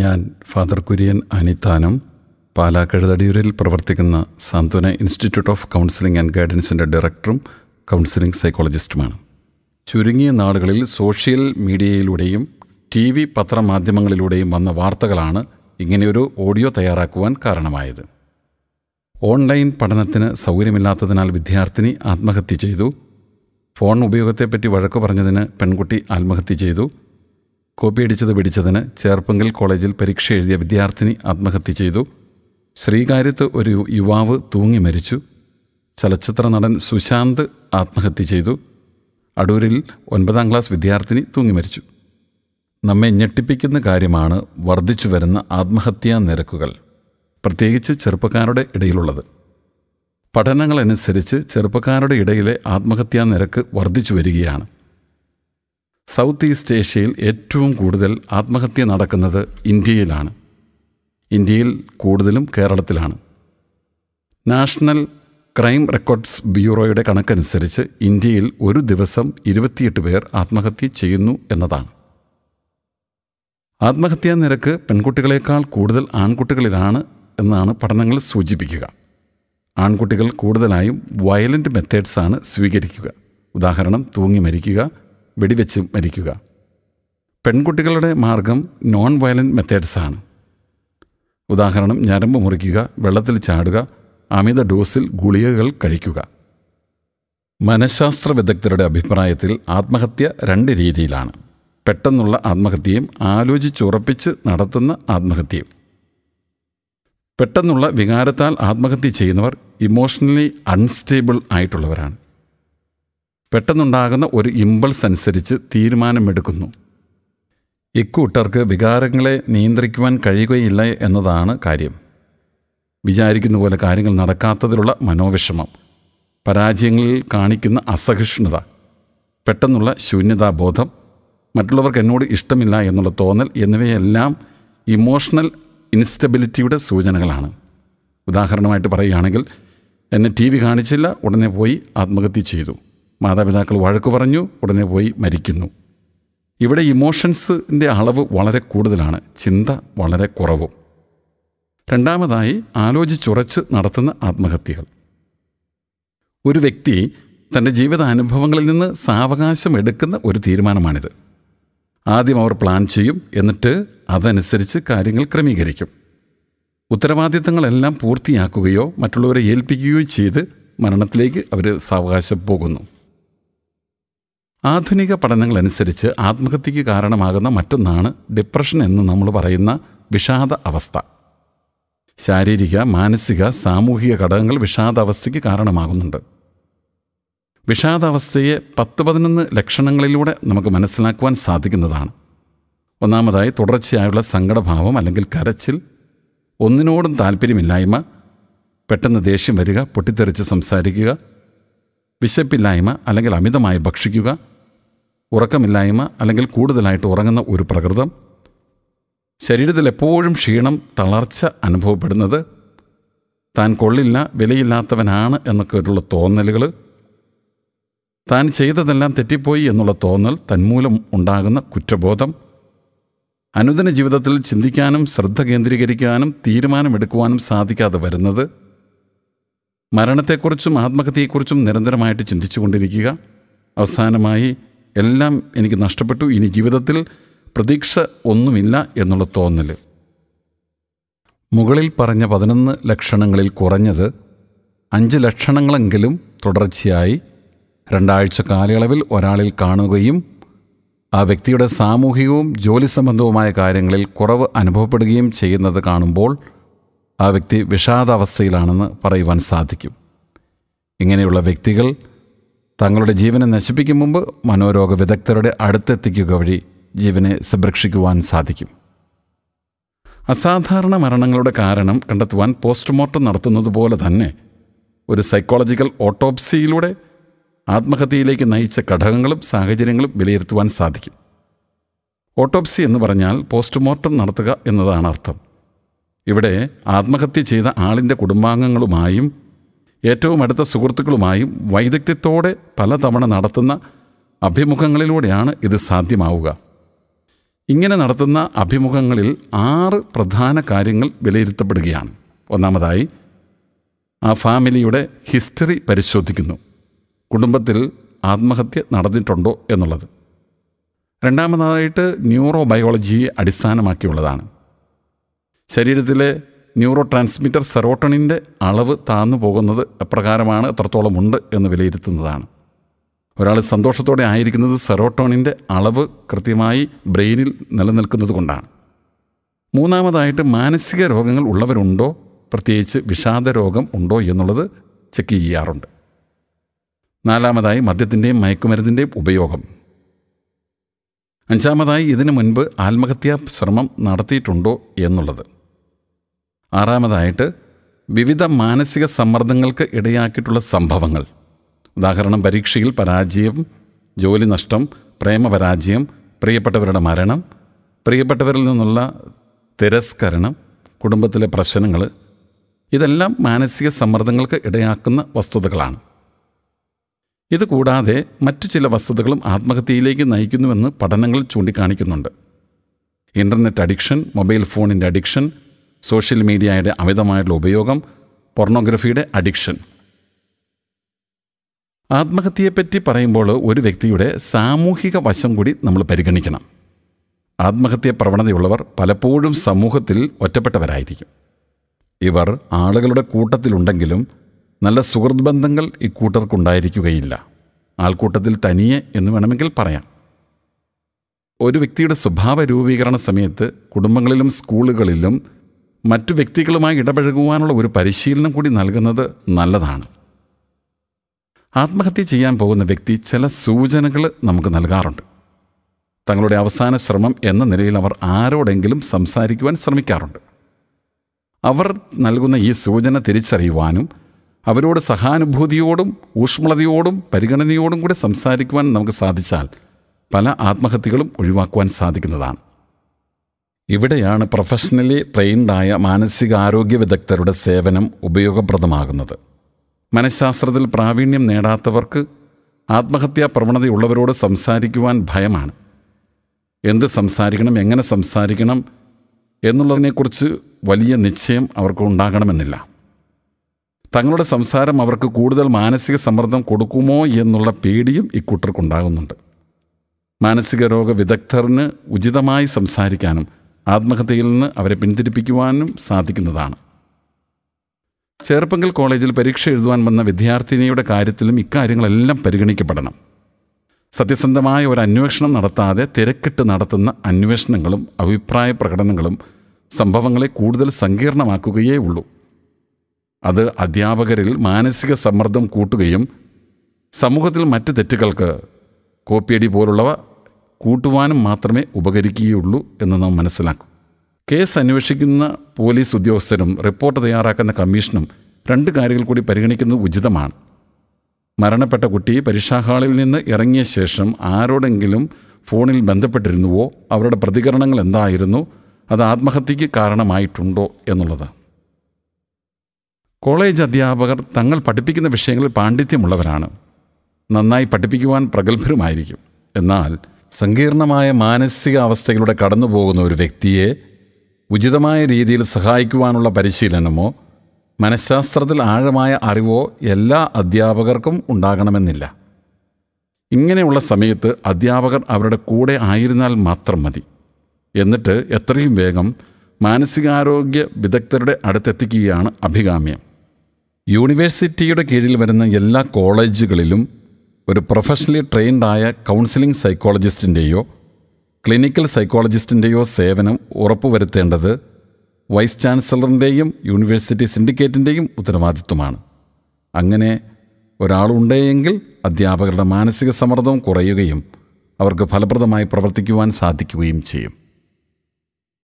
ഞാൻ ഫാദർ കുര്യൻ അനിത്താനം കഴുതടിയൂരിൽ പ്രവർത്തിക്കുന്ന Santhwana institute of counselling and ഗൈഡൻസിൻ്റെ ഡയറക്ടറും കൗൺസിലിംഗ് സൈക്കോളജിസ്റ്റുമാണ് ചുരുങ്ങിയ നാളുകളിൽ സോഷ്യൽ മീഡിയയിലൂടെയും ടി വി പത്രമാധ്യമങ്ങളിലൂടെയും വന്ന വാർത്തകളാണ് ഇങ്ങനെയൊരു ഓഡിയോ തയ്യാറാക്കുവാൻ കാരണമായത് ഓൺലൈൻ പഠനത്തിന് സൗകര്യമില്ലാത്തതിനാൽ വിദ്യാർത്ഥിനി ആത്മഹത്യ ചെയ്തു ഫോൺ ഉപയോഗത്തെപ്പറ്റി വഴക്കു പറഞ്ഞതിന് പെൺകുട്ടി ആത്മഹത്യ ചെയ്തു അടിച്ചത് പിടിച്ചതിന് ചേർപ്പങ്കൽ കോളേജിൽ പരീക്ഷ എഴുതിയ വിദ്യാർത്ഥിനി ആത്മഹത്യ ചെയ്തു ശ്രീകാര്യത്ത് ഒരു യുവാവ് തൂങ്ങി മരിച്ചു ചലച്ചിത്ര നടൻ സുശാന്ത് ആത്മഹത്യ ചെയ്തു അടൂരിൽ ഒൻപതാം ക്ലാസ് വിദ്യാർത്ഥിനി തൂങ്ങി മരിച്ചു നമ്മെ ഞെട്ടിപ്പിക്കുന്ന കാര്യമാണ് വർദ്ധിച്ചു വരുന്ന ആത്മഹത്യാ നിരക്കുകൾ പ്രത്യേകിച്ച് ചെറുപ്പക്കാരുടെ ഇടയിലുള്ളത് പഠനങ്ങളനുസരിച്ച് ചെറുപ്പക്കാരുടെ ഇടയിലെ ആത്മഹത്യാ നിരക്ക് വർദ്ധിച്ചു വരികയാണ് സൗത്ത് ഈസ്റ്റ് ഏഷ്യയിൽ ഏറ്റവും കൂടുതൽ ആത്മഹത്യ നടക്കുന്നത് ഇന്ത്യയിലാണ് ഇന്ത്യയിൽ കൂടുതലും കേരളത്തിലാണ് നാഷണൽ ക്രൈം റെക്കോർഡ്സ് ബ്യൂറോയുടെ കണക്കനുസരിച്ച് ഇന്ത്യയിൽ ഒരു ദിവസം ഇരുപത്തിയെട്ട് പേർ ആത്മഹത്യ ചെയ്യുന്നു എന്നതാണ് ആത്മഹത്യാ നിരക്ക് പെൺകുട്ടികളെക്കാൾ കൂടുതൽ ആൺകുട്ടികളിലാണ് എന്നാണ് പഠനങ്ങൾ സൂചിപ്പിക്കുക ആൺകുട്ടികൾ കൂടുതലായും വയലൻ്റ് മെത്തേഡ്സാണ് സ്വീകരിക്കുക ഉദാഹരണം തൂങ്ങി മരിക്കുക വെടിവെച്ച് മരിക്കുക പെൺകുട്ടികളുടെ മാർഗം നോൺ വയലൻറ്റ് മെത്തേഡ്സാണ് ഉദാഹരണം ഞരമ്പ് മുറിക്കുക വെള്ളത്തിൽ ചാടുക അമിത ഡോസിൽ ഗുളികകൾ കഴിക്കുക മനഃശാസ്ത്ര വിദഗ്ധരുടെ അഭിപ്രായത്തിൽ ആത്മഹത്യ രണ്ട് രീതിയിലാണ് പെട്ടെന്നുള്ള ആത്മഹത്യയും ആലോചിച്ചുറപ്പിച്ച് നടത്തുന്ന ആത്മഹത്യയും പെട്ടെന്നുള്ള വികാരത്താൽ ആത്മഹത്യ ചെയ്യുന്നവർ ഇമോഷണലി അൺസ്റ്റേബിൾ ആയിട്ടുള്ളവരാണ് പെട്ടെന്നുണ്ടാകുന്ന ഒരു ഇമ്പൾസ് അനുസരിച്ച് തീരുമാനമെടുക്കുന്നു ഇക്കൂട്ടർക്ക് വികാരങ്ങളെ നിയന്ത്രിക്കുവാൻ കഴിയുകയില്ല എന്നതാണ് കാര്യം വിചാരിക്കുന്ന പോലെ കാര്യങ്ങൾ നടക്കാത്തതിലുള്ള മനോവിഷമം പരാജയങ്ങളിൽ കാണിക്കുന്ന അസഹിഷ്ണുത പെട്ടെന്നുള്ള ശൂന്യതാബോധം മറ്റുള്ളവർക്ക് എന്നോട് ഇഷ്ടമില്ല എന്നുള്ള തോന്നൽ എന്നിവയെല്ലാം ഇമോഷണൽ ഇൻസ്റ്റബിലിറ്റിയുടെ സൂചനകളാണ് ഉദാഹരണമായിട്ട് പറയുകയാണെങ്കിൽ എന്നെ ടി വി കാണിച്ചില്ല ഉടനെ പോയി ആത്മഹത്യ ചെയ്തു മാതാപിതാക്കൾ വഴക്ക് പറഞ്ഞു ഉടനെ പോയി മരിക്കുന്നു ഇവിടെ ഇമോഷൻസിൻ്റെ അളവ് വളരെ കൂടുതലാണ് ചിന്ത വളരെ കുറവും രണ്ടാമതായി ആലോചിച്ചുറച്ച് നടത്തുന്ന ആത്മഹത്യകൾ ഒരു വ്യക്തി തൻ്റെ ജീവിതാനുഭവങ്ങളിൽ നിന്ന് സാവകാശം എടുക്കുന്ന ഒരു തീരുമാനമാണിത് ആദ്യം അവർ പ്ലാൻ ചെയ്യും എന്നിട്ട് അതനുസരിച്ച് കാര്യങ്ങൾ ക്രമീകരിക്കും ഉത്തരവാദിത്തങ്ങളെല്ലാം പൂർത്തിയാക്കുകയോ മറ്റുള്ളവരെ ഏൽപ്പിക്കുകയോ ചെയ്ത് മരണത്തിലേക്ക് അവർ സാവകാശം പോകുന്നു ആധുനിക പഠനങ്ങളനുസരിച്ച് ആത്മഹത്യക്ക് കാരണമാകുന്ന മറ്റൊന്നാണ് ഡിപ്രഷൻ എന്ന് നമ്മൾ പറയുന്ന വിഷാദ അവസ്ഥ ശാരീരിക മാനസിക സാമൂഹിക ഘടകങ്ങൾ വിഷാദാവസ്ഥയ്ക്ക് കാരണമാകുന്നുണ്ട് വിഷാദാവസ്ഥയെ പത്ത് പതിനൊന്ന് ലക്ഷണങ്ങളിലൂടെ നമുക്ക് മനസ്സിലാക്കുവാൻ സാധിക്കുന്നതാണ് ഒന്നാമതായി തുടർച്ചയായുള്ള സങ്കടഭാവം അല്ലെങ്കിൽ കരച്ചിൽ ഒന്നിനോടും താല്പര്യമില്ലായ്മ പെട്ടെന്ന് ദേഷ്യം വരിക പൊട്ടിത്തെറിച്ച് സംസാരിക്കുക വിശപ്പില്ലായ്മ അല്ലെങ്കിൽ അമിതമായി ഭക്ഷിക്കുക ഉറക്കമില്ലായ്മ അല്ലെങ്കിൽ കൂടുതലായിട്ട് ഉറങ്ങുന്ന ഒരു പ്രകൃതം ശരീരത്തിൽ എപ്പോഴും ക്ഷീണം തളർച്ച അനുഭവപ്പെടുന്നത് താൻ കൊള്ളില്ല വിലയില്ലാത്തവനാണ് എന്നൊക്കെ ഉള്ള തോന്നലുകൾ താൻ ചെയ്തതെല്ലാം തെറ്റിപ്പോയി എന്നുള്ള തോന്നൽ തന്മൂലം ഉണ്ടാകുന്ന കുറ്റബോധം അനുദിന ജീവിതത്തിൽ ചിന്തിക്കാനും ശ്രദ്ധ കേന്ദ്രീകരിക്കാനും തീരുമാനമെടുക്കുവാനും സാധിക്കാതെ വരുന്നത് മരണത്തെക്കുറിച്ചും ആത്മഹത്യയെക്കുറിച്ചും നിരന്തരമായിട്ട് ചിന്തിച്ചുകൊണ്ടിരിക്കുക അവസാനമായി എല്ലാം എനിക്ക് നഷ്ടപ്പെട്ടു ഇനി ജീവിതത്തിൽ പ്രതീക്ഷ ഒന്നുമില്ല എന്നുള്ള തോന്നൽ മുകളിൽ പറഞ്ഞ പതിനൊന്ന് ലക്ഷണങ്ങളിൽ കുറഞ്ഞത് അഞ്ച് ലക്ഷണങ്ങളെങ്കിലും തുടർച്ചയായി രണ്ടാഴ്ച കാലയളവിൽ ഒരാളിൽ കാണുകയും ആ വ്യക്തിയുടെ സാമൂഹികവും ജോലി സംബന്ധവുമായ കാര്യങ്ങളിൽ കുറവ് അനുഭവപ്പെടുകയും ചെയ്യുന്നത് കാണുമ്പോൾ ആ വ്യക്തി വിഷാദാവസ്ഥയിലാണെന്ന് പറയുവാൻ സാധിക്കും ഇങ്ങനെയുള്ള വ്യക്തികൾ തങ്ങളുടെ ജീവനെ നശിപ്പിക്കും മുമ്പ് മനോരോഗ വിദഗ്ധരുടെ അടുത്തെത്തിക്കുക വഴി ജീവനെ സംരക്ഷിക്കുവാൻ സാധിക്കും അസാധാരണ മരണങ്ങളുടെ കാരണം കണ്ടെത്തുവാൻ പോസ്റ്റ്മോർട്ടം നടത്തുന്നത് പോലെ തന്നെ ഒരു സൈക്കോളജിക്കൽ ഓട്ടോപ്സിയിലൂടെ ആത്മഹത്യയിലേക്ക് നയിച്ച ഘടകങ്ങളും സാഹചര്യങ്ങളും വിലയിരുത്തുവാൻ സാധിക്കും ഓട്ടോപ്സി എന്ന് പറഞ്ഞാൽ പോസ്റ്റ്മോർട്ടം നടത്തുക എന്നതാണ് അർത്ഥം ഇവിടെ ആത്മഹത്യ ചെയ്ത ആളിൻ്റെ കുടുംബാംഗങ്ങളുമായും ഏറ്റവും അടുത്ത സുഹൃത്തുക്കളുമായും വൈദഗ്ധ്യത്തോടെ പലതവണ നടത്തുന്ന അഭിമുഖങ്ങളിലൂടെയാണ് ഇത് സാധ്യമാവുക ഇങ്ങനെ നടത്തുന്ന അഭിമുഖങ്ങളിൽ ആറ് പ്രധാന കാര്യങ്ങൾ വിലയിരുത്തപ്പെടുകയാണ് ഒന്നാമതായി ആ ഫാമിലിയുടെ ഹിസ്റ്ററി പരിശോധിക്കുന്നു കുടുംബത്തിൽ ആത്മഹത്യ നടന്നിട്ടുണ്ടോ എന്നുള്ളത് രണ്ടാമതായിട്ട് ന്യൂറോ ബയോളജിയെ അടിസ്ഥാനമാക്കിയുള്ളതാണ് ശരീരത്തിലെ ന്യൂറോ ട്രാൻസ്മിറ്റർ സെറോട്ടണിൻ്റെ അളവ് താന്നു പോകുന്നത് എപ്രകാരമാണ് ഉണ്ട് എന്ന് വിലയിരുത്തുന്നതാണ് ഒരാൾ സന്തോഷത്തോടെ ആയിരിക്കുന്നത് സെറോട്ടോണിൻ്റെ അളവ് കൃത്യമായി ബ്രെയിനിൽ നിലനിൽക്കുന്നത് കൊണ്ടാണ് മൂന്നാമതായിട്ട് മാനസിക രോഗങ്ങൾ ഉള്ളവരുണ്ടോ പ്രത്യേകിച്ച് വിഷാദ രോഗം ഉണ്ടോ എന്നുള്ളത് ചെക്ക് ചെയ്യാറുണ്ട് നാലാമതായി മദ്യത്തിൻ്റെയും മയക്കുമരുന്നിൻ്റെയും ഉപയോഗം അഞ്ചാമതായി ഇതിനു മുൻപ് ആത്മഹത്യാ ശ്രമം നടത്തിയിട്ടുണ്ടോ എന്നുള്ളത് ആറാമതായിട്ട് വിവിധ മാനസിക സമ്മർദ്ദങ്ങൾക്ക് ഇടയാക്കിയിട്ടുള്ള സംഭവങ്ങൾ ഉദാഹരണം പരീക്ഷയിൽ പരാജയം ജോലി നഷ്ടം പ്രേമപരാജയം പ്രിയപ്പെട്ടവരുടെ മരണം പ്രിയപ്പെട്ടവരിൽ നിന്നുള്ള തിരസ്കരണം കുടുംബത്തിലെ പ്രശ്നങ്ങൾ ഇതെല്ലാം മാനസിക സമ്മർദ്ദങ്ങൾക്ക് ഇടയാക്കുന്ന വസ്തുതകളാണ് ഇതുകൂടാതെ മറ്റു ചില വസ്തുതകളും ആത്മഹത്യയിലേക്ക് നയിക്കുന്നുവെന്ന് പഠനങ്ങൾ ചൂണ്ടിക്കാണിക്കുന്നുണ്ട് ഇൻ്റർനെറ്റ് അഡിക്ഷൻ മൊബൈൽ ഫോണിൻ്റെ അഡിക്ഷൻ സോഷ്യൽ മീഡിയയുടെ അമിതമായിട്ടുള്ള ഉപയോഗം പൊർണോഗ്രഫിയുടെ അഡിക്ഷൻ ആത്മഹത്യയെപ്പറ്റി പറയുമ്പോൾ ഒരു വ്യക്തിയുടെ സാമൂഹിക വശം കൂടി നമ്മൾ പരിഗണിക്കണം ആത്മഹത്യ പ്രവണതയുള്ളവർ പലപ്പോഴും സമൂഹത്തിൽ ഒറ്റപ്പെട്ടവരായിരിക്കും ഇവർ ആളുകളുടെ കൂട്ടത്തിലുണ്ടെങ്കിലും നല്ല സുഹൃത്ത് ബന്ധങ്ങൾ ഇക്കൂട്ടർക്കുണ്ടായിരിക്കുകയില്ല ആൾക്കൂട്ടത്തിൽ തനിയെ എന്ന് വേണമെങ്കിൽ പറയാം ഒരു വ്യക്തിയുടെ സ്വഭാവ രൂപീകരണ സമയത്ത് കുടുംബങ്ങളിലും സ്കൂളുകളിലും മറ്റു വ്യക്തികളുമായി ഇടപഴകുവാനുള്ള ഒരു പരിശീലനം കൂടി നൽകുന്നത് നല്ലതാണ് ആത്മഹത്യ ചെയ്യാൻ പോകുന്ന വ്യക്തി ചില സൂചനകൾ നമുക്ക് നൽകാറുണ്ട് തങ്ങളുടെ അവസാന ശ്രമം എന്ന നിലയിൽ അവർ ആരോടെങ്കിലും സംസാരിക്കുവാൻ ശ്രമിക്കാറുണ്ട് അവർ നൽകുന്ന ഈ സൂചന തിരിച്ചറിയുവാനും അവരോട് സഹാനുഭൂതിയോടും ഊഷ്മളതയോടും പരിഗണനയോടും കൂടെ സംസാരിക്കുവാൻ നമുക്ക് സാധിച്ചാൽ പല ആത്മഹത്യകളും ഒഴിവാക്കുവാൻ സാധിക്കുന്നതാണ് ഇവിടെയാണ് പ്രൊഫഷണലി ട്രെയിൻഡായ മാനസികാരോഗ്യ വിദഗ്ധരുടെ സേവനം ഉപയോഗപ്രദമാകുന്നത് മനഃശാസ്ത്രത്തിൽ പ്രാവീണ്യം നേടാത്തവർക്ക് ആത്മഹത്യാ പ്രവണതയുള്ളവരോട് സംസാരിക്കുവാൻ ഭയമാണ് എന്ത് സംസാരിക്കണം എങ്ങനെ സംസാരിക്കണം എന്നുള്ളതിനെക്കുറിച്ച് വലിയ നിശ്ചയം അവർക്ക് ഉണ്ടാകണമെന്നില്ല തങ്ങളുടെ സംസാരം അവർക്ക് കൂടുതൽ മാനസിക സമ്മർദ്ദം കൊടുക്കുമോ എന്നുള്ള പേടിയും ഇക്കൂട്ടർക്കുണ്ടാകുന്നുണ്ട് മാനസിക രോഗ വിദഗ്ധറിന് ഉചിതമായി സംസാരിക്കാനും ആത്മഹത്യയിൽ നിന്ന് അവരെ പിന്തിരിപ്പിക്കുവാനും സാധിക്കുന്നതാണ് ചേർപ്പങ്കൽ കോളേജിൽ പരീക്ഷ എഴുതുവാൻ വന്ന വിദ്യാർത്ഥിനിയുടെ കാര്യത്തിലും ഇക്കാര്യങ്ങളെല്ലാം പരിഗണിക്കപ്പെടണം സത്യസന്ധമായ ഒരു അന്വേഷണം നടത്താതെ തിരക്കിട്ട് നടത്തുന്ന അന്വേഷണങ്ങളും അഭിപ്രായ പ്രകടനങ്ങളും സംഭവങ്ങളെ കൂടുതൽ സങ്കീർണമാക്കുകയേ ഉള്ളൂ അത് അധ്യാപകരിൽ മാനസിക സമ്മർദ്ദം കൂട്ടുകയും സമൂഹത്തിൽ മറ്റ് തെറ്റുകൾക്ക് കോപ്പിയടി പോലുള്ളവ കൂട്ടുവാനും മാത്രമേ ഉപകരിക്കുകയുള്ളൂ എന്ന് നാം മനസ്സിലാക്കും കേസ് അന്വേഷിക്കുന്ന പോലീസ് ഉദ്യോഗസ്ഥരും റിപ്പോർട്ട് തയ്യാറാക്കുന്ന കമ്മീഷനും രണ്ട് കാര്യങ്ങൾ കൂടി പരിഗണിക്കുന്നത് ഉചിതമാണ് മരണപ്പെട്ട കുട്ടി പരീക്ഷാഹാളിൽ നിന്ന് ഇറങ്ങിയ ശേഷം ആരോടെങ്കിലും ഫോണിൽ ബന്ധപ്പെട്ടിരുന്നുവോ അവരുടെ പ്രതികരണങ്ങൾ എന്തായിരുന്നു അത് ആത്മഹത്യയ്ക്ക് കാരണമായിട്ടുണ്ടോ എന്നുള്ളത് കോളേജ് അധ്യാപകർ തങ്ങൾ പഠിപ്പിക്കുന്ന വിഷയങ്ങളിൽ പാണ്ഡിത്യമുള്ളവരാണ് നന്നായി പഠിപ്പിക്കുവാൻ പ്രഗത്ഭരുമായിരിക്കും എന്നാൽ സങ്കീർണമായ മാനസിക അവസ്ഥയിലൂടെ കടന്നു പോകുന്ന ഒരു വ്യക്തിയെ ഉചിതമായ രീതിയിൽ സഹായിക്കുവാനുള്ള പരിശീലനമോ മനഃശാസ്ത്രത്തിൽ ആഴമായ അറിവോ എല്ലാ അധ്യാപകർക്കും ഉണ്ടാകണമെന്നില്ല ഇങ്ങനെയുള്ള സമയത്ത് അധ്യാപകർ അവരുടെ കൂടെ ആയിരുന്നാൽ മാത്രം മതി എന്നിട്ട് എത്രയും വേഗം മാനസികാരോഗ്യ വിദഗ്ധരുടെ അടുത്തെത്തിക്കുകയാണ് അഭികാമ്യം യൂണിവേഴ്സിറ്റിയുടെ കീഴിൽ വരുന്ന എല്ലാ കോളേജുകളിലും ഒരു പ്രൊഫഷണലി ട്രെയിൻഡായ കൗൺസിലിംഗ് സൈക്കോളജിസ്റ്റിൻ്റെയോ ക്ലിനിക്കൽ സൈക്കോളജിസ്റ്റിൻ്റെയോ സേവനം ഉറപ്പുവരുത്തേണ്ടത് വൈസ് ചാൻസലറിൻ്റെയും യൂണിവേഴ്സിറ്റി സിൻഡിക്കേറ്റിൻ്റെയും ഉത്തരവാദിത്വമാണ് അങ്ങനെ ഒരാളുണ്ടെങ്കിൽ അധ്യാപകരുടെ മാനസിക സമ്മർദ്ദം കുറയുകയും അവർക്ക് ഫലപ്രദമായി പ്രവർത്തിക്കുവാൻ സാധിക്കുകയും ചെയ്യും